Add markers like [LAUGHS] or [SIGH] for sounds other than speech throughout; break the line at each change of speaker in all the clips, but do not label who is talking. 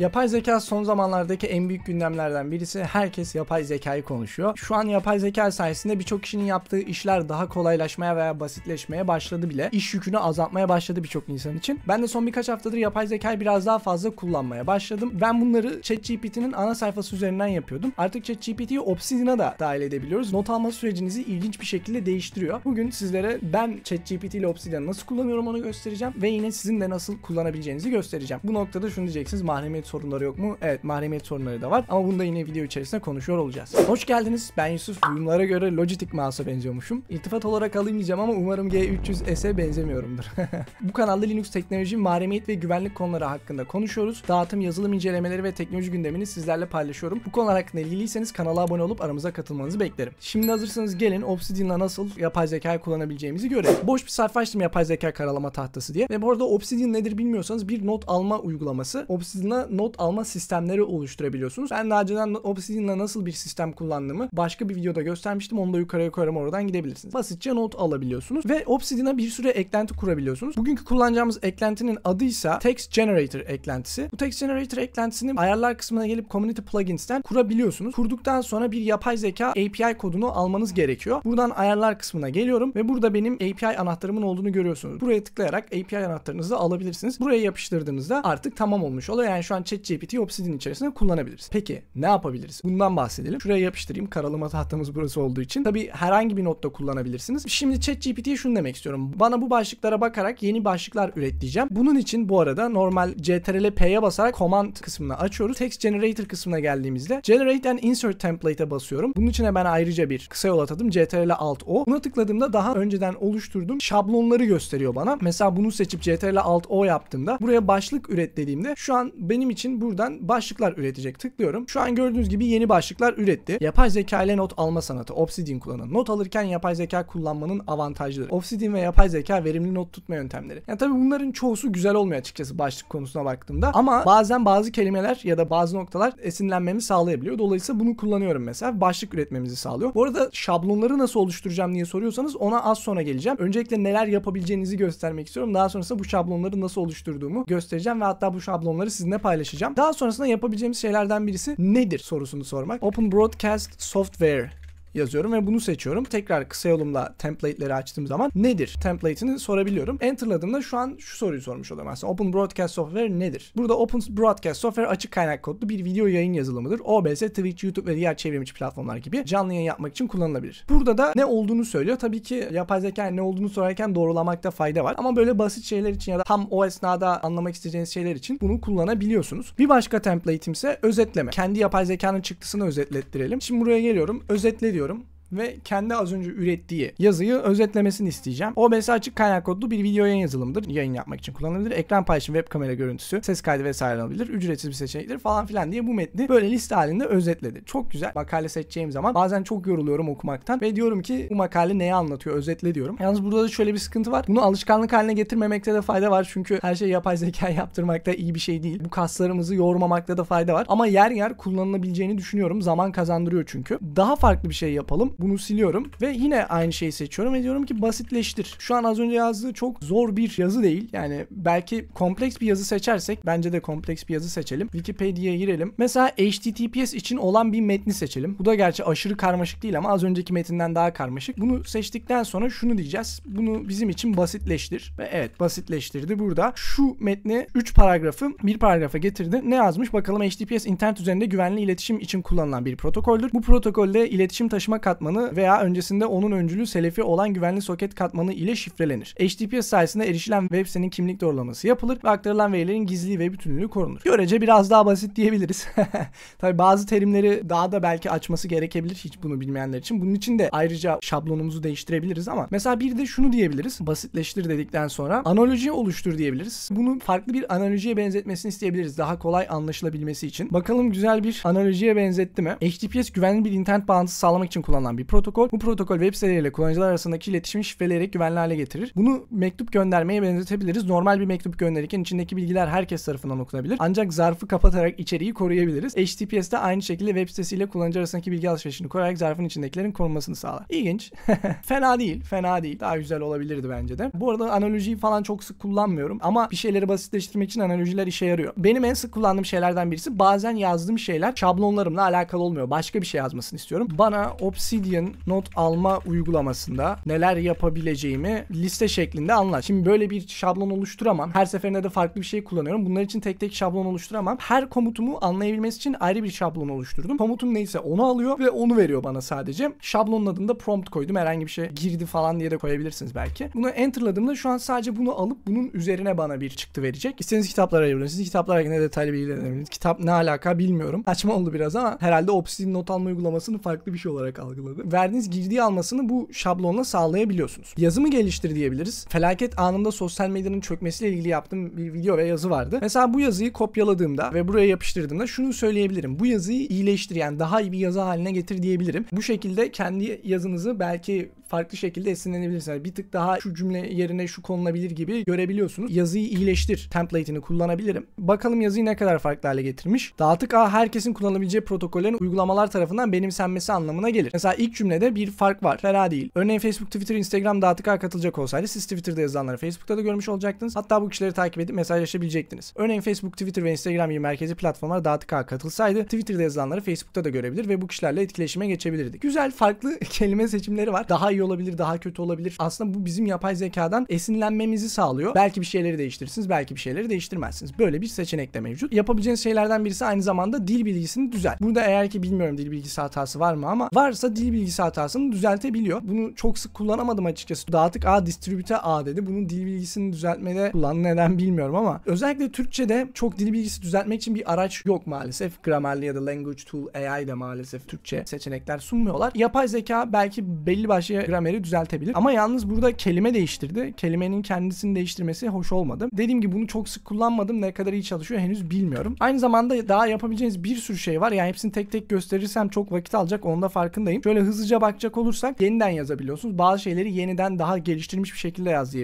Yapay zeka son zamanlardaki en büyük gündemlerden birisi. Herkes yapay zekayı konuşuyor. Şu an yapay zeka sayesinde birçok kişinin yaptığı işler daha kolaylaşmaya veya basitleşmeye başladı bile. İş yükünü azaltmaya başladı birçok insan için. Ben de son birkaç haftadır yapay zekayı biraz daha fazla kullanmaya başladım. Ben bunları ChatGPT'nin ana sayfası üzerinden yapıyordum. Artık ChatGPT'yi Obsidian'a da dahil edebiliyoruz. Not alma sürecinizi ilginç bir şekilde değiştiriyor. Bugün sizlere ben ChatGPT ile Obsidian'ı nasıl kullanıyorum onu göstereceğim ve yine sizin de nasıl kullanabileceğinizi göstereceğim. Bu noktada şunu diyeceksiniz. Mahremiyet mahremiyet sorunları yok mu? Evet mahremiyet sorunları da var ama bunu da yine video içerisinde konuşuyor olacağız. Hoş geldiniz ben Yusuf. Duyumlara göre Logitech mouse'a benziyormuşum. İltifat olarak alamayacağım ama umarım G300S'e benzemiyorumdur. [LAUGHS] Bu kanalda Linux teknoloji, mahremiyet ve güvenlik konuları hakkında konuşuyoruz. Dağıtım, yazılım incelemeleri ve teknoloji gündemini sizlerle paylaşıyorum. Bu konular hakkında ilgiliyseniz kanala abone olup aramıza katılmanızı beklerim. Şimdi hazırsanız gelin Obsidian'la nasıl yapay zeka kullanabileceğimizi görelim. Boş bir sayfa açtım yapay zeka karalama tahtası diye. Ve bu arada Obsidian nedir bilmiyorsanız bir not alma uygulaması. Obsidian'a not alma sistemleri oluşturabiliyorsunuz. En naciden Obsidian'la nasıl bir sistem kullandığımı başka bir videoda göstermiştim. Onu da yukarıya koyarım oradan gidebilirsiniz. Basitçe not alabiliyorsunuz ve Obsidian'a bir sürü eklenti kurabiliyorsunuz. Bugünkü kullanacağımız eklentinin adı ise Text Generator eklentisi. Bu Text Generator eklentisini ayarlar kısmına gelip Community Plugins'ten kurabiliyorsunuz. Kurduktan sonra bir yapay zeka API kodunu almanız gerekiyor. Buradan ayarlar kısmına geliyorum ve burada benim API anahtarımın olduğunu görüyorsunuz. Buraya tıklayarak API anahtarınızı alabilirsiniz. Buraya yapıştırdığınızda artık tamam olmuş oluyor. Yani şu an ChatGPT'yi Obsidian içerisinde kullanabiliriz. Peki ne yapabiliriz? Bundan bahsedelim. Şuraya yapıştırayım. Karalama tahtamız burası olduğu için. Tabi herhangi bir notta kullanabilirsiniz. Şimdi ChatGPT'ye şunu demek istiyorum. Bana bu başlıklara bakarak yeni başlıklar üret diyeceğim. Bunun için bu arada normal CTRL P'ye basarak command kısmına açıyoruz. Text Generator kısmına geldiğimizde Generate and Insert Template'e basıyorum. Bunun içine ben ayrıca bir kısa yol atadım. CTRL Alt O. Buna tıkladığımda daha önceden oluşturduğum şablonları gösteriyor bana. Mesela bunu seçip CTRL Alt O yaptığımda buraya başlık üret dediğimde şu an benim için buradan başlıklar üretecek. Tıklıyorum. Şu an gördüğünüz gibi yeni başlıklar üretti. Yapay zeka ile not alma sanatı. Obsidian kullanın. Not alırken yapay zeka kullanmanın avantajları. Obsidian ve yapay zeka verimli not tutma yöntemleri. Yani tabii bunların çoğusu güzel olmuyor açıkçası başlık konusuna baktığımda. Ama bazen bazı kelimeler ya da bazı noktalar esinlenmemi sağlayabiliyor. Dolayısıyla bunu kullanıyorum mesela. Başlık üretmemizi sağlıyor. Bu arada şablonları nasıl oluşturacağım diye soruyorsanız ona az sonra geleceğim. Öncelikle neler yapabileceğinizi göstermek istiyorum. Daha sonrasında bu şablonları nasıl oluşturduğumu göstereceğim ve hatta bu şablonları sizinle paylaşacağım paylaşacağım. Daha sonrasında yapabileceğimiz şeylerden birisi nedir sorusunu sormak. Open Broadcast Software yazıyorum ve bunu seçiyorum. Tekrar kısa yolumla template'leri açtığım zaman nedir template'ini sorabiliyorum. Enter'ladığımda şu an şu soruyu sormuş oluyorum aslında. Open Broadcast Software nedir? Burada Open Broadcast Software açık kaynak kodlu bir video yayın yazılımıdır. OBS, Twitch, YouTube ve diğer çevrimiçi platformlar gibi canlı yayın yapmak için kullanılabilir. Burada da ne olduğunu söylüyor. Tabii ki yapay zeka ne olduğunu sorarken doğrulamakta fayda var. Ama böyle basit şeyler için ya da tam o esnada anlamak isteyeceğiniz şeyler için bunu kullanabiliyorsunuz. Bir başka template'im ise özetleme. Kendi yapay zekanın çıktısını özetlettirelim. Şimdi buraya geliyorum. Özetle diyor diyorum ve kendi az önce ürettiği yazıyı özetlemesini isteyeceğim. OBS açık kaynak kodlu bir video yayın yazılımıdır. Yayın yapmak için kullanılabilir. Ekran paylaşım, web kamera görüntüsü, ses kaydı vesaire olabilir. Ücretsiz bir seçenektir falan filan diye bu metni böyle liste halinde özetledi. Çok güzel. Makale seçeceğim zaman bazen çok yoruluyorum okumaktan ve diyorum ki bu makale neyi anlatıyor özetle diyorum. Yalnız burada da şöyle bir sıkıntı var. Bunu alışkanlık haline getirmemekte de fayda var. Çünkü her şeyi yapay zeka yaptırmakta iyi bir şey değil. Bu kaslarımızı yormamakta da fayda var. Ama yer yer kullanılabileceğini düşünüyorum. Zaman kazandırıyor çünkü. Daha farklı bir şey yapalım. Bunu siliyorum ve yine aynı şeyi seçiyorum ve diyorum ki basitleştir. Şu an az önce yazdığı çok zor bir yazı değil. Yani belki kompleks bir yazı seçersek bence de kompleks bir yazı seçelim. Wikipedia'ya girelim. Mesela HTTPS için olan bir metni seçelim. Bu da gerçi aşırı karmaşık değil ama az önceki metinden daha karmaşık. Bunu seçtikten sonra şunu diyeceğiz. Bunu bizim için basitleştir. Ve evet basitleştirdi burada. Şu metni 3 paragrafı bir paragrafa getirdi. Ne yazmış bakalım HTTPS internet üzerinde güvenli iletişim için kullanılan bir protokoldür. Bu protokolde iletişim taşıma katmanı katmanı veya öncesinde onun öncülü selefi olan güvenli soket katmanı ile şifrelenir. HTTPS sayesinde erişilen web sitenin kimlik doğrulaması yapılır ve aktarılan verilerin gizliliği ve bütünlüğü korunur. Görece biraz daha basit diyebiliriz. [LAUGHS] Tabi bazı terimleri daha da belki açması gerekebilir hiç bunu bilmeyenler için. Bunun için de ayrıca şablonumuzu değiştirebiliriz ama mesela bir de şunu diyebiliriz. Basitleştir dedikten sonra analoji oluştur diyebiliriz. Bunu farklı bir analojiye benzetmesini isteyebiliriz. Daha kolay anlaşılabilmesi için. Bakalım güzel bir analojiye benzetti mi? HTTPS güvenli bir internet bağlantısı sağlamak için kullanılan kullanılan bir protokol. Bu protokol web siteleriyle kullanıcılar arasındaki iletişimi şifreleyerek güvenli hale getirir. Bunu mektup göndermeye benzetebiliriz. Normal bir mektup gönderirken içindeki bilgiler herkes tarafından okunabilir. Ancak zarfı kapatarak içeriği koruyabiliriz. HTTPS de aynı şekilde web sitesiyle kullanıcı arasındaki bilgi alışverişini koruyarak zarfın içindekilerin korunmasını sağlar. İlginç. [LAUGHS] fena değil. Fena değil. Daha güzel olabilirdi bence de. Bu arada analojiyi falan çok sık kullanmıyorum ama bir şeyleri basitleştirmek için analojiler işe yarıyor. Benim en sık kullandığım şeylerden birisi bazen yazdığım şeyler şablonlarımla alakalı olmuyor. Başka bir şey yazmasını istiyorum. Bana Obsidian Obsidian not alma uygulamasında neler yapabileceğimi liste şeklinde anlat. Şimdi böyle bir şablon oluşturamam. Her seferinde de farklı bir şey kullanıyorum. Bunlar için tek tek şablon oluşturamam. Her komutumu anlayabilmesi için ayrı bir şablon oluşturdum. Komutum neyse onu alıyor ve onu veriyor bana sadece. Şablonun adında prompt koydum. Herhangi bir şey girdi falan diye de koyabilirsiniz belki. Bunu enterladığımda şu an sadece bunu alıp bunun üzerine bana bir çıktı verecek. İstediğiniz kitaplara ayırın. Siz kitaplar hakkında detaylı bilgi edebilirsiniz. Kitap ne alaka bilmiyorum. Açma oldu biraz ama herhalde Obsidian not alma uygulamasını farklı bir şey olarak algıladım verdiğiniz girdiği almasını bu şablonla sağlayabiliyorsunuz. Yazımı geliştir diyebiliriz. Felaket anında sosyal medyanın çökmesiyle ilgili yaptığım bir video ve yazı vardı. Mesela bu yazıyı kopyaladığımda ve buraya yapıştırdığımda şunu söyleyebilirim. Bu yazıyı iyileştir yani daha iyi bir yazı haline getir diyebilirim. Bu şekilde kendi yazınızı belki farklı şekilde esinlenebilirsiniz. Bir tık daha şu cümle yerine şu konulabilir gibi görebiliyorsunuz. Yazıyı iyileştir template'ini kullanabilirim. Bakalım yazıyı ne kadar farklı hale getirmiş. Dağıtık a herkesin kullanabileceği protokollerin uygulamalar tarafından benimsenmesi anlamına gelir. Mesela ilk cümlede bir fark var. Fena değil. Örneğin Facebook, Twitter, Instagram dağıtık a katılacak olsaydı siz Twitter'da yazılanları Facebook'ta da görmüş olacaktınız. Hatta bu kişileri takip edip mesajlaşabilecektiniz. Örneğin Facebook, Twitter ve Instagram gibi merkezi platformlar dağıtık a katılsaydı Twitter'da yazılanları Facebook'ta da görebilir ve bu kişilerle etkileşime geçebilirdik. Güzel farklı [LAUGHS] kelime seçimleri var. Daha iyi olabilir, daha kötü olabilir. Aslında bu bizim yapay zekadan esinlenmemizi sağlıyor. Belki bir şeyleri değiştirirsiniz, belki bir şeyleri değiştirmezsiniz. Böyle bir seçenek de mevcut. Yapabileceğiniz şeylerden birisi aynı zamanda dil bilgisini düzelt. Burada eğer ki bilmiyorum dil bilgisi hatası var mı ama varsa dil bilgisi hatasını düzeltebiliyor. Bunu çok sık kullanamadım açıkçası. Dağıtık A, distribüte A dedi. Bunun dil bilgisini düzeltmede kullan neden bilmiyorum ama özellikle Türkçe'de çok dil bilgisi düzeltmek için bir araç yok maalesef. Grammarly ya da Language Tool AI de maalesef Türkçe seçenekler sunmuyorlar. Yapay zeka belki belli başlı grameri düzeltebilir. Ama yalnız burada kelime değiştirdi. Kelimenin kendisini değiştirmesi hoş olmadı. Dediğim gibi bunu çok sık kullanmadım. Ne kadar iyi çalışıyor henüz bilmiyorum. Aynı zamanda daha yapabileceğiniz bir sürü şey var. Yani hepsini tek tek gösterirsem çok vakit alacak. Onda farkındayım. Şöyle hızlıca bakacak olursak yeniden yazabiliyorsunuz. Bazı şeyleri yeniden daha geliştirilmiş bir şekilde yaz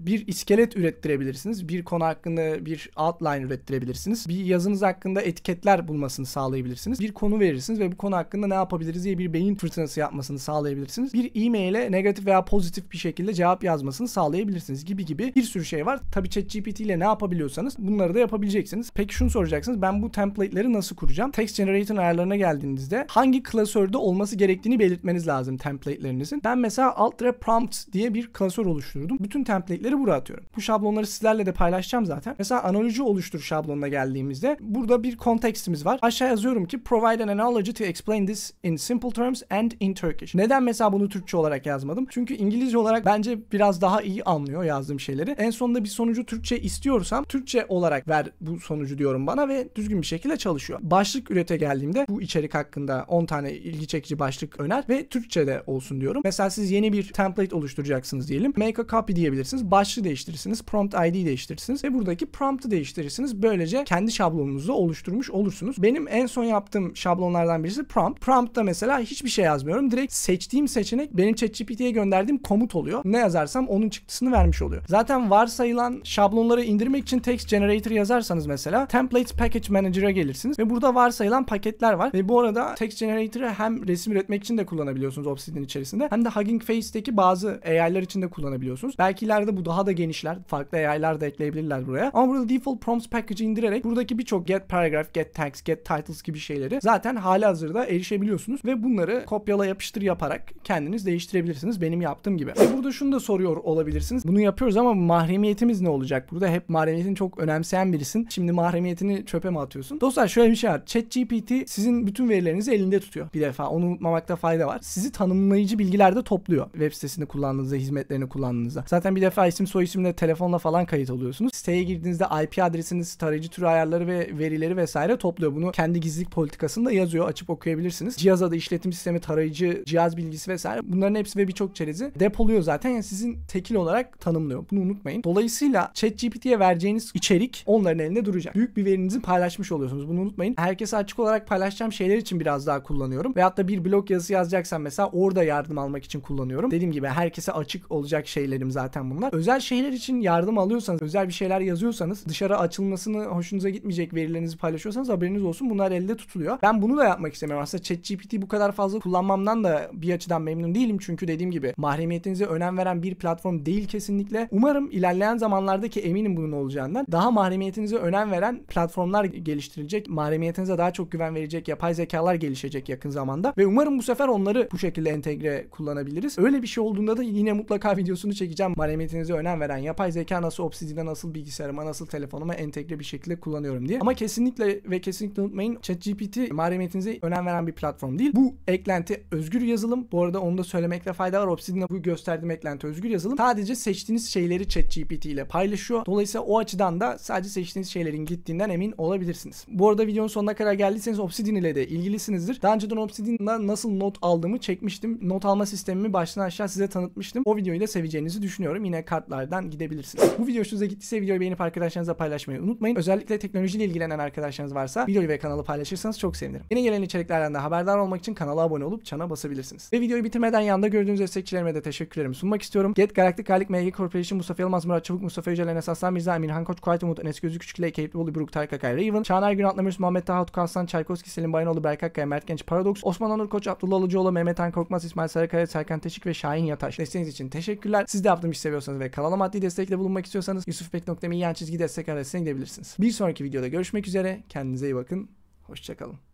Bir iskelet ürettirebilirsiniz. Bir konu hakkında bir outline ürettirebilirsiniz. Bir yazınız hakkında etiketler bulmasını sağlayabilirsiniz. Bir konu verirsiniz ve bu konu hakkında ne yapabiliriz diye bir beyin fırtınası yapmasını sağlayabilirsiniz. Bir e-mail e-maile negatif veya pozitif bir şekilde cevap yazmasını sağlayabilirsiniz gibi gibi bir sürü şey var. Tabii ChatGPT ile ne yapabiliyorsanız bunları da yapabileceksiniz. Peki şunu soracaksınız. Ben bu template'leri nasıl kuracağım? Text Generator ayarlarına geldiğinizde hangi klasörde olması gerektiğini belirtmeniz lazım template'lerinizin. Ben mesela Altra Prompt diye bir klasör oluşturdum. Bütün template'leri buraya atıyorum. Bu şablonları sizlerle de paylaşacağım zaten. Mesela analoji oluştur şablonuna geldiğimizde burada bir kontekstimiz var. Aşağı yazıyorum ki provide an analogy to explain this in simple terms and in Turkish. Neden mesela bunu Türkçe olarak olarak yazmadım. Çünkü İngilizce olarak bence biraz daha iyi anlıyor yazdığım şeyleri. En sonunda bir sonucu Türkçe istiyorsam Türkçe olarak ver bu sonucu diyorum bana ve düzgün bir şekilde çalışıyor. Başlık ürete geldiğimde bu içerik hakkında 10 tane ilgi çekici başlık öner ve Türkçe'de olsun diyorum. Mesela siz yeni bir template oluşturacaksınız diyelim. Make a copy diyebilirsiniz. Başlığı değiştirirsiniz. Prompt ID değiştirirsiniz ve buradaki prompt'ı değiştirirsiniz. Böylece kendi şablonunuzu oluşturmuş olursunuz. Benim en son yaptığım şablonlardan birisi prompt. Prompt'ta mesela hiçbir şey yazmıyorum. Direkt seçtiğim seçenek benim ChatGPT'ye gönderdiğim komut oluyor. Ne yazarsam onun çıktısını vermiş oluyor. Zaten varsayılan şablonları indirmek için text generator yazarsanız mesela template package manager'a gelirsiniz ve burada varsayılan paketler var ve bu arada text generator'ı hem resim üretmek için de kullanabiliyorsunuz Obsidian içerisinde hem de Hugging Face'teki bazı AI'lar için de kullanabiliyorsunuz. Belki ileride bu daha da genişler. Farklı AI'lar da ekleyebilirler buraya. Ama burada default prompts package'ı indirerek buradaki birçok get paragraph, get text, get titles gibi şeyleri zaten hali hazırda erişebiliyorsunuz ve bunları kopyala yapıştır yaparak kendiniz değiştirebilirsiniz değiştirebilirsiniz benim yaptığım gibi. Ve burada şunu da soruyor olabilirsiniz. Bunu yapıyoruz ama mahremiyetimiz ne olacak? Burada hep mahremiyetini çok önemseyen birisin. Şimdi mahremiyetini çöpe mi atıyorsun? Dostlar şöyle bir şey var. ChatGPT sizin bütün verilerinizi elinde tutuyor. Bir defa onu unutmamakta fayda var. Sizi tanımlayıcı bilgiler de topluyor. Web sitesini kullandığınızda, hizmetlerini kullandığınızda. Zaten bir defa isim soy isimle telefonla falan kayıt alıyorsunuz. Siteye girdiğinizde IP adresiniz, tarayıcı türü ayarları ve verileri vesaire topluyor. Bunu kendi gizlilik politikasında yazıyor. Açıp okuyabilirsiniz. Cihaz adı, işletim sistemi, tarayıcı, cihaz bilgisi vesaire. Bunların hepsi ve birçok çerezi depoluyor zaten. Yani sizin tekil olarak tanımlıyor. Bunu unutmayın. Dolayısıyla ChatGPT'ye vereceğiniz içerik onların elinde duracak. Büyük bir verinizi paylaşmış oluyorsunuz. Bunu unutmayın. Herkese açık olarak paylaşacağım şeyler için biraz daha kullanıyorum. Veyahut da bir blog yazısı yazacaksan mesela orada yardım almak için kullanıyorum. Dediğim gibi herkese açık olacak şeylerim zaten bunlar. Özel şeyler için yardım alıyorsanız, özel bir şeyler yazıyorsanız, dışarı açılmasını hoşunuza gitmeyecek verilerinizi paylaşıyorsanız haberiniz olsun. Bunlar elde tutuluyor. Ben bunu da yapmak istemiyorum. Aslında ChatGPT bu kadar fazla kullanmamdan da bir açıdan memnun değilim. Çünkü çünkü dediğim gibi mahremiyetinize önem veren bir platform değil kesinlikle. Umarım ilerleyen zamanlardaki eminim bunun olacağından daha mahremiyetinize önem veren platformlar geliştirilecek. Mahremiyetinize daha çok güven verecek yapay zekalar gelişecek yakın zamanda ve umarım bu sefer onları bu şekilde entegre kullanabiliriz. Öyle bir şey olduğunda da yine mutlaka videosunu çekeceğim. Mahremiyetinize önem veren yapay zeka nasıl Obsidian'a nasıl bilgisayarıma nasıl telefonuma entegre bir şekilde kullanıyorum diye. Ama kesinlikle ve kesinlikle unutmayın ChatGPT mahremiyetinize önem veren bir platform değil. Bu eklenti özgür yazılım. Bu arada onu da söylemek söylemekte fayda var. Obsidian'a bu gösterdiğim eklenti özgür yazılım. Sadece seçtiğiniz şeyleri ChatGPT ile paylaşıyor. Dolayısıyla o açıdan da sadece seçtiğiniz şeylerin gittiğinden emin olabilirsiniz. Bu arada videonun sonuna kadar geldiyseniz Obsidian ile de ilgilisinizdir. Daha önceden Obsidian'da nasıl not aldığımı çekmiştim. Not alma sistemimi baştan aşağı size tanıtmıştım. O videoyu da seveceğinizi düşünüyorum. Yine kartlardan gidebilirsiniz. Bu video hoşunuza gittiyse videoyu beğenip arkadaşlarınızla paylaşmayı unutmayın. Özellikle teknolojiyle ilgilenen arkadaşlarınız varsa videoyu ve kanalı paylaşırsanız çok sevinirim. Yine gelen içeriklerden de haberdar olmak için kanala abone olup çana basabilirsiniz. Ve videoyu bitirmeden yalnız Ekranda gördüğünüz destekçilerime de teşekkürlerimi sunmak istiyorum. Get Galaktik Halik MG Corporation, Mustafa Yılmaz, Murat Çabuk, Mustafa Yücel, Enes Aslan, Mirza Emin, Han Koç, Kuayt Umut, Enes Gözü Küçükle, Keyifli Bolu, Buruk, Tarık Akay, Raven, Çağlar Gün, Atlamış Muhammed Taha, Tukan Aslan, Çaykovski, Selim Bayanoğlu, Berk Akkaya, Mert Genç, Paradox, Osman Onur Koç, Abdullah Alıcıoğlu, Mehmet Han Korkmaz, İsmail Sarıkaya, Serkan Teşik ve Şahin Yataş. Desteğiniz için teşekkürler. Siz de yaptığım işi seviyorsanız ve kanala maddi destekle bulunmak istiyorsanız yusufpek.me yan çizgi destek adresine gidebilirsiniz. Bir sonraki videoda görüşmek üzere. Kendinize iyi bakın. Hoşçakalın.